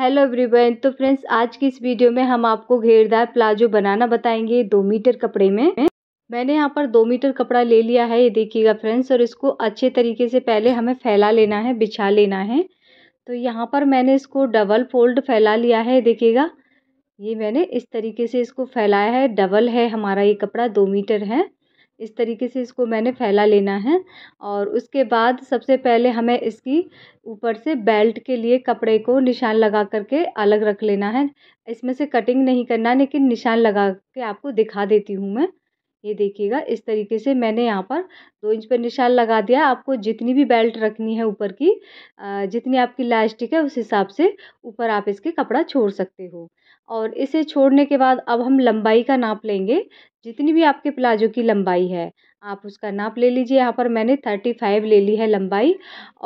hello everyone तो friends आज की इस वीडियो में हम आपको घेरदार प्लाजो बनाना बताएंगे दो मीटर कपड़े में मैंने यहाँ पर दो मीटर कपड़ा ले लिया है ये देखिएगा फ्रेंड्स और इसको अच्छे तरीके से पहले हमें फैला लेना है बिछा लेना है तो यहाँ पर मैंने इसको डबल फोल्ड फैला लिया है देखिएगा ये मैंने इस तरीके से इसको फैलाया है डबल है हमारा ये कपड़ा दो मीटर है इस तरीके से इसको मैंने फैला लेना है और उसके बाद सबसे पहले हमें इसकी ऊपर से बेल्ट के लिए कपड़े को निशान लगा करके अलग रख लेना है इसमें से कटिंग नहीं करना लेकिन निशान लगा के आपको दिखा देती हूँ मैं ये देखिएगा इस तरीके से मैंने यहाँ पर दो इंच पर निशान लगा दिया आपको जितनी भी बेल्ट रखनी है ऊपर की जितनी आपकी लास्टिक है उस हिसाब से ऊपर आप इसके कपड़ा छोड़ सकते हो और इसे छोड़ने के बाद अब हम लंबाई का नाप लेंगे जितनी भी आपके प्लाजो की लंबाई है आप उसका नाप ले लीजिए यहाँ पर मैंने थर्टी फाइव ले ली है लंबाई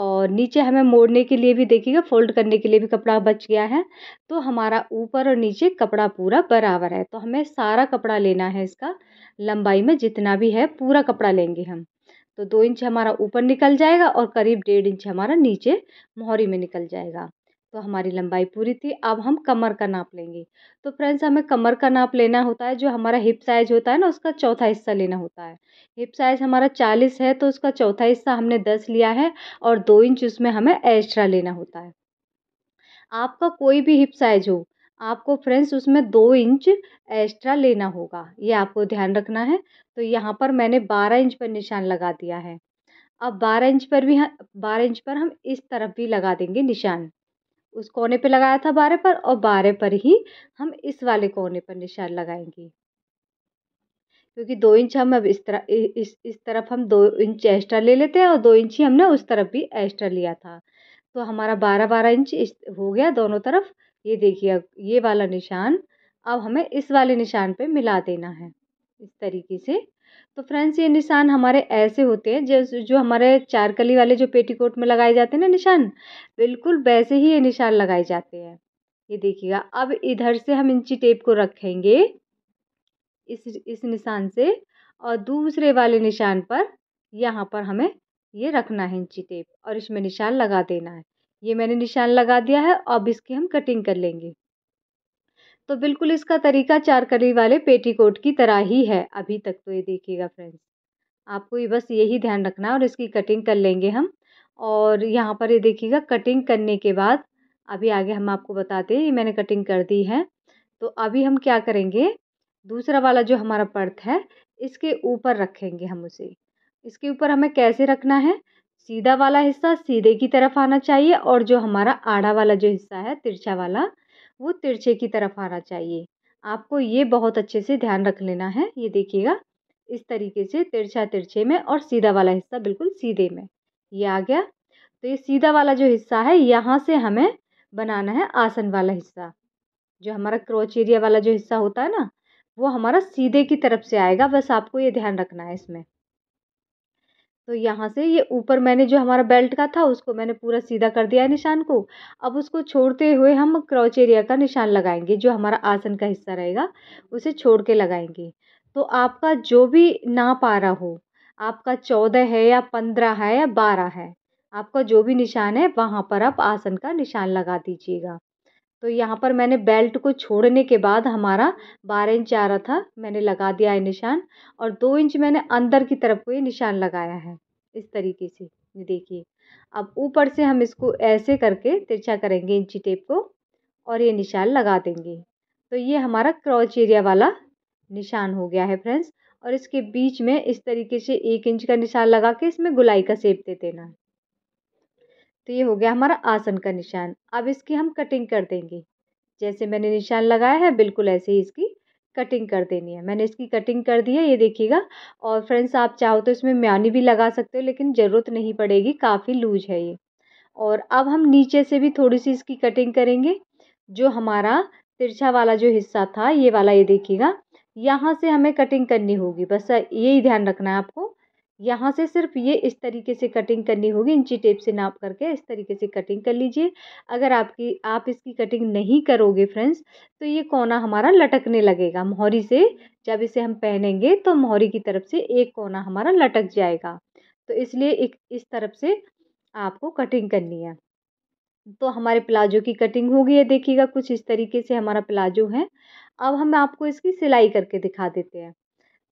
और नीचे हमें मोड़ने के लिए भी देखिएगा फोल्ड करने के लिए भी कपड़ा बच गया है तो हमारा ऊपर और नीचे कपड़ा पूरा बराबर है तो हमें सारा कपड़ा लेना है इसका लंबाई में जितना भी है पूरा कपड़ा लेंगे हम तो दो इंच हमारा ऊपर निकल जाएगा और करीब डेढ़ इंच हमारा नीचे मोहरी में निकल जाएगा तो हमारी लंबाई पूरी थी अब हम कमर का नाप लेंगे तो फ्रेंड्स हमें कमर का नाप लेना होता है जो हमारा हिप साइज़ होता है ना उसका चौथा हिस्सा लेना होता है हिप साइज़ हमारा चालीस है तो उसका चौथा हिस्सा हमने दस लिया है और दो इंच उसमें हमें एक्स्ट्रा लेना होता है आपका कोई भी हिप साइज हो आपको फ्रेंड्स उसमें दो इंच एक्स्ट्रा लेना होगा ये आपको ध्यान रखना है तो यहाँ पर मैंने बारह इंच पर निशान लगा दिया है अब बारह इंच पर भी हम बारह इंच पर हम इस तरफ भी लगा देंगे निशान उस कोने पे लगाया था बारह पर और बारह पर ही हम इस वाले कोने पर निशान लगाएंगे क्योंकि दो इंच हम अब इस तरह इस इस तरफ हम दो इंच एक्स्ट्रा ले लेते हैं और दो इंच ही हमने उस तरफ भी एक्स्ट्रा लिया था तो हमारा बारह बारह इंच हो गया दोनों तरफ ये देखिए ये वाला निशान अब हमें इस वाले निशान पे मिला देना है इस तरीके से तो फ्रेंड्स ये निशान हमारे ऐसे होते हैं जैसे जो हमारे चारकली वाले जो पेटीकोट में लगाए जाते हैं ना निशान बिल्कुल वैसे ही ये निशान लगाए जाते हैं ये देखिएगा अब इधर से हम इंची टेप को रखेंगे इस इस निशान से और दूसरे वाले निशान पर यहाँ पर हमें ये रखना है इंची टेप और इसमें निशान लगा देना है ये मैंने निशान लगा दिया है अब इसकी हम कटिंग कर लेंगे तो बिल्कुल इसका तरीका कली वाले पेटीकोट की तरह ही है अभी तक तो ये देखिएगा फ्रेंड्स आपको ये बस यही ध्यान रखना है और इसकी कटिंग कर लेंगे हम और यहाँ पर ये देखिएगा कटिंग करने के बाद अभी आगे हम आपको बताते हैं ये मैंने कटिंग कर दी है तो अभी हम क्या करेंगे दूसरा वाला जो हमारा पर्थ है इसके ऊपर रखेंगे हम उसे इसके ऊपर हमें कैसे रखना है सीधा वाला हिस्सा सीधे की तरफ आना चाहिए और जो हमारा आड़ा वाला जो हिस्सा है तिरछा वाला वो तिरछे की तरफ आना चाहिए आपको ये बहुत अच्छे से ध्यान रख लेना है ये देखिएगा इस तरीके से तिरछा तिरछे में और सीधा वाला हिस्सा बिल्कुल सीधे में ये आ गया तो ये सीधा वाला जो हिस्सा है यहाँ से हमें बनाना है आसन वाला हिस्सा जो हमारा क्रोच एरिया वाला जो हिस्सा होता है ना वो हमारा सीधे की तरफ से आएगा बस आपको ये ध्यान रखना है इसमें तो यहाँ से ये ऊपर मैंने जो हमारा बेल्ट का था उसको मैंने पूरा सीधा कर दिया है निशान को अब उसको छोड़ते हुए हम क्रॉच एरिया का निशान लगाएंगे जो हमारा आसन का हिस्सा रहेगा उसे छोड़ के लगाएंगे तो आपका जो भी नाप आ रहा हो आपका चौदह है या पंद्रह है या बारह है आपका जो भी निशान है वहाँ पर आप आसन का निशान लगा दीजिएगा तो यहाँ पर मैंने बेल्ट को छोड़ने के बाद हमारा बारह इंच आ रहा था मैंने लगा दिया है निशान और दो इंच मैंने अंदर की तरफ को ये निशान लगाया है इस तरीके से ये देखिए अब ऊपर से हम इसको ऐसे करके तिरछा करेंगे इंची टेप को और ये निशान लगा देंगे तो ये हमारा क्रॉच एरिया वाला निशान हो गया है फ्रेंड्स और इसके बीच में इस तरीके से एक इंच का निशान लगा के इसमें गुलाई का सेप दे देना है तो ये हो गया हमारा आसन का निशान अब इसकी हम कटिंग कर देंगे जैसे मैंने निशान लगाया है बिल्कुल ऐसे ही इसकी कटिंग कर देनी है मैंने इसकी कटिंग कर दी है ये देखिएगा और फ्रेंड्स आप चाहो तो इसमें म्यानी भी लगा सकते हो लेकिन ज़रूरत नहीं पड़ेगी काफ़ी लूज है ये और अब हम नीचे से भी थोड़ी सी इसकी कटिंग करेंगे जो हमारा तिरछा वाला जो हिस्सा था ये वाला ये देखिएगा यहाँ से हमें कटिंग करनी होगी बस यही ध्यान रखना है आपको यहाँ से सिर्फ ये इस तरीके से कटिंग करनी होगी इंची टेप से नाप करके इस तरीके से कटिंग कर लीजिए अगर आपकी आप इसकी कटिंग नहीं करोगे फ्रेंड्स तो ये कोना हमारा लटकने लगेगा मोहरी से जब इसे हम पहनेंगे तो मोहरी की तरफ से एक कोना हमारा लटक जाएगा तो इसलिए एक इस तरफ से आपको कटिंग करनी है तो हमारे प्लाजो की कटिंग होगी है देखिएगा कुछ इस तरीके से हमारा प्लाजो है अब हम आपको इसकी सिलाई करके दिखा देते हैं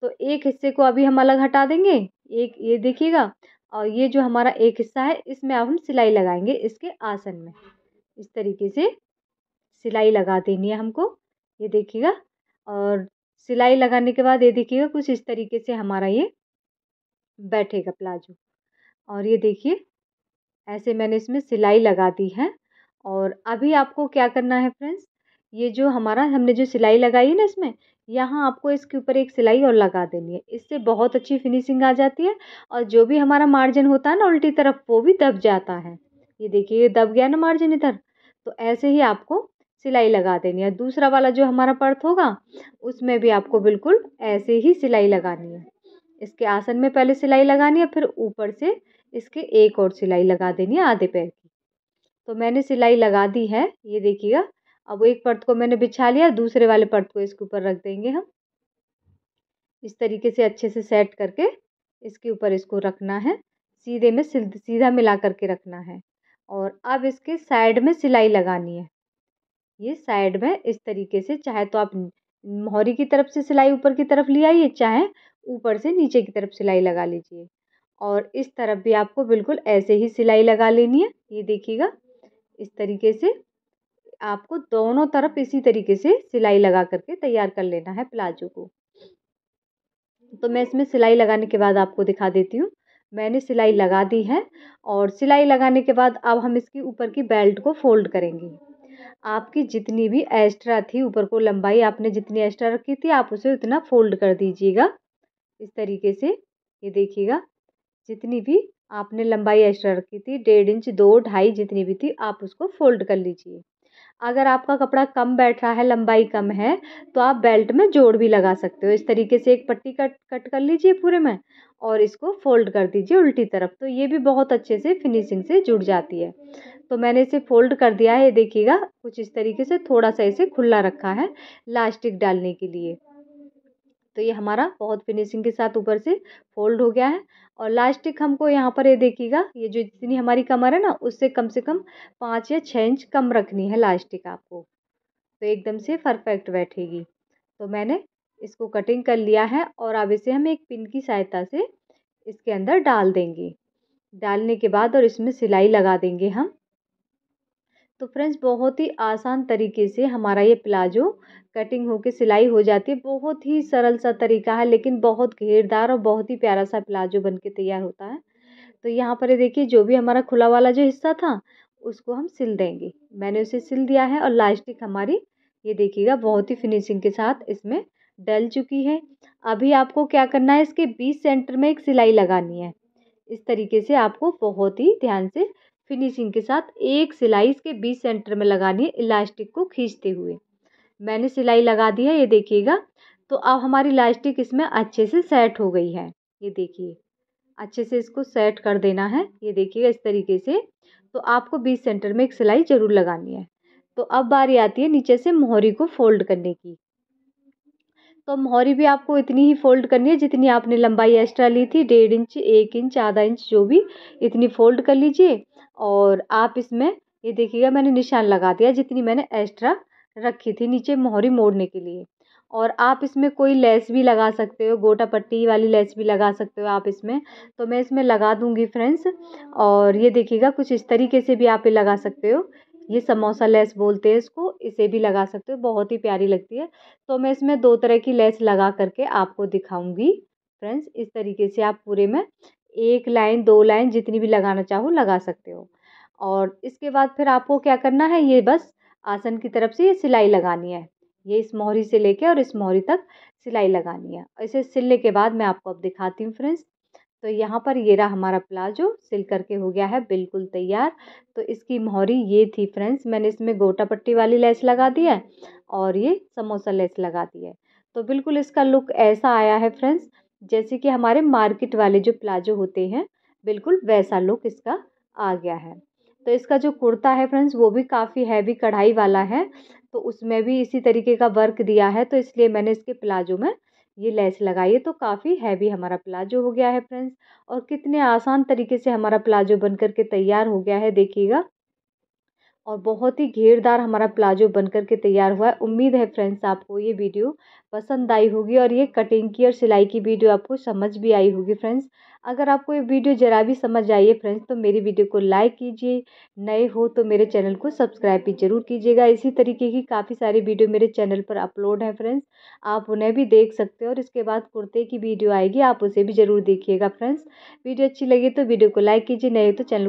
तो एक हिस्से को अभी हम अलग हटा देंगे एक ये देखिएगा और ये जो हमारा एक हिस्सा है इसमें अब हम सिलाई लगाएंगे इसके आसन में इस तरीके से सिलाई लगा देनी है हमको ये देखिएगा और सिलाई लगाने के बाद ये देखिएगा कुछ इस तरीके से हमारा ये बैठेगा प्लाजो और ये देखिए ऐसे मैंने इसमें सिलाई लगा दी है और अभी आपको क्या करना है फ्रेंड्स ये जो हमारा हमने जो सिलाई लगाई है ना इसमें यहाँ आपको इसके ऊपर एक सिलाई और लगा देनी है इससे बहुत अच्छी फिनिशिंग आ जाती है और जो भी हमारा मार्जिन होता है ना उल्टी तरफ वो भी दब जाता है ये देखिए ये दब गया ना मार्जिन इधर तो ऐसे ही आपको सिलाई लगा देनी है दूसरा वाला जो हमारा पर्थ होगा उसमें भी आपको बिल्कुल ऐसे ही सिलाई लगानी है इसके आसन में पहले सिलाई लगानी है फिर ऊपर से इसके एक और सिलाई लगा देनी है आधे पैर की तो मैंने सिलाई लगा दी है ये देखिएगा अब एक पर्त को मैंने बिछा लिया दूसरे वाले पर्त को इसके ऊपर रख देंगे हम इस तरीके से अच्छे से सेट करके इसके ऊपर इसको रखना है सीधे में सीधा मिला करके रखना है और अब इसके साइड में सिलाई लगानी है ये साइड में इस तरीके से चाहे तो आप मोहरी की तरफ से सिलाई ऊपर की तरफ ले आइए चाहे ऊपर से नीचे की तरफ सिलाई लगा लीजिए और इस तरफ भी आपको बिल्कुल ऐसे ही सिलाई लगा लेनी है ये देखिएगा इस तरीके से आपको दोनों तरफ इसी तरीके से सिलाई लगा करके तैयार कर लेना है प्लाजो को तो मैं इसमें सिलाई लगाने के बाद आपको दिखा देती हूँ मैंने सिलाई लगा दी है और सिलाई लगाने के बाद अब हम इसकी ऊपर की बेल्ट को फोल्ड करेंगे आपकी जितनी भी एक्स्ट्रा थी ऊपर को लंबाई आपने जितनी एक्स्ट्रा रखी थी आप उसे उतना फोल्ड कर दीजिएगा इस तरीके से ये देखिएगा जितनी भी आपने लंबाई एक्स्ट्रा रखी थी डेढ़ इंच दो ढाई जितनी भी थी आप उसको फोल्ड कर लीजिए अगर आपका कपड़ा कम बैठ रहा है लंबाई कम है तो आप बेल्ट में जोड़ भी लगा सकते हो इस तरीके से एक पट्टी कट कट कर लीजिए पूरे में और इसको फोल्ड कर दीजिए उल्टी तरफ तो ये भी बहुत अच्छे से फिनिशिंग से जुड़ जाती है तो मैंने इसे फोल्ड कर दिया है ये देखिएगा कुछ इस तरीके से थोड़ा सा इसे खुला रखा है लास्टिक डालने के लिए तो ये हमारा बहुत फिनिशिंग के साथ ऊपर से फोल्ड हो गया है और लास्टिक हमको यहाँ पर ये देखिएगा ये जो जितनी हमारी कमर है ना उससे कम से कम पाँच या छः इंच कम रखनी है लास्टिक आपको तो एकदम से परफेक्ट बैठेगी तो मैंने इसको कटिंग कर लिया है और अब इसे हम एक पिन की सहायता से इसके अंदर डाल देंगे डालने के बाद और इसमें सिलाई लगा देंगे हम तो फ्रेंड्स बहुत ही आसान तरीके से हमारा ये प्लाजो कटिंग होके सिलाई हो जाती है बहुत ही सरल सा तरीका है लेकिन बहुत घेरदार और बहुत ही प्यारा सा प्लाजो बन के तैयार होता है तो यहाँ पर ये देखिए जो भी हमारा खुला वाला जो हिस्सा था उसको हम सिल देंगे मैंने उसे सिल दिया है और लास्टिक हमारी ये देखिएगा बहुत ही फिनिशिंग के साथ इसमें डल चुकी है अभी आपको क्या करना है इसके बीच सेंटर में एक सिलाई लगानी है इस तरीके से आपको बहुत ही ध्यान से फिनिशिंग के साथ एक सिलाई इसके बीच सेंटर में लगानी है इलास्टिक को खींचते हुए मैंने सिलाई लगा दी है ये देखिएगा तो अब हमारी इलास्टिक इसमें अच्छे से सेट हो गई है ये देखिए अच्छे से इसको सेट कर देना है ये देखिएगा इस तरीके से तो आपको बीच सेंटर में एक सिलाई ज़रूर लगानी है तो अब बारी आती है नीचे से मोहरी को फोल्ड करने की तो मोहरी भी आपको इतनी ही फोल्ड करनी है जितनी आपने लंबाई एक्स्ट्रा ली थी डेढ़ इंच एक इंच आधा इंच जो भी इतनी फोल्ड कर लीजिए और आप इसमें ये देखिएगा मैंने निशान लगा दिया जितनी मैंने एक्स्ट्रा रखी थी नीचे मोहरी मोड़ने के लिए और आप इसमें कोई लेस भी लगा सकते हो गोटा पट्टी वाली लेस भी लगा सकते हो आप इसमें तो मैं इसमें लगा दूँगी फ्रेंड्स और ये देखिएगा कुछ इस तरीके से भी आप ये लगा सकते हो ये समोसा लेस बोलते हैं इसको इसे भी लगा सकते हो बहुत ही प्यारी लगती है तो मैं इसमें दो तरह की लेस लगा करके आपको दिखाऊँगी फ्रेंड्स इस तरीके से आप पूरे में एक लाइन दो लाइन जितनी भी लगाना चाहो लगा सकते हो और इसके बाद फिर आपको क्या करना है ये बस आसन की तरफ से ये सिलाई लगानी है ये इस मोहरी से लेके और इस मोहरी तक सिलाई लगानी है इसे सिलने के बाद मैं आपको अब दिखाती हूँ फ्रेंड्स तो यहाँ पर ये रहा हमारा प्लाजो सिल करके हो गया है बिल्कुल तैयार तो इसकी मोहरी ये थी फ्रेंड्स मैंने इसमें गोटा पट्टी वाली लेस लगा दी है और ये समोसा लेस लगा दी है तो बिल्कुल इसका लुक ऐसा आया है फ्रेंड्स जैसे कि हमारे मार्केट वाले जो प्लाजो होते हैं बिल्कुल वैसा लुक इसका आ गया है तो इसका जो कुर्ता है फ्रेंड्स वो भी काफ़ी हैवी कढ़ाई वाला है तो उसमें भी इसी तरीके का वर्क दिया है तो इसलिए मैंने इसके प्लाजो में ये लेस लगाई है तो काफ़ी हैवी हमारा प्लाजो हो गया है फ्रेंड्स और कितने आसान तरीके से हमारा प्लाजो बनकर के तैयार हो गया है देखिएगा और बहुत ही घेरदार हमारा प्लाजो बनकर के तैयार हुआ है उम्मीद है फ्रेंड्स आपको ये वीडियो पसंद आई होगी और ये कटिंग की और सिलाई की वीडियो आपको समझ भी आई होगी फ्रेंड्स अगर आपको ये वीडियो ज़रा भी समझ आई है फ्रेंड्स तो मेरी वीडियो को लाइक कीजिए नए हो तो मेरे चैनल को सब्सक्राइब भी जरूर कीजिएगा इसी तरीके की काफ़ी सारी वीडियो मेरे चैनल पर अपलोड है फ्रेंड्स आप उन्हें भी देख सकते हो और इसके बाद कुर्ते की वीडियो आएगी आप उसे भी ज़रूर देखिएगा फ्रेंड्स वीडियो अच्छी लगी तो वीडियो को लाइक कीजिए नए हो तो चैनल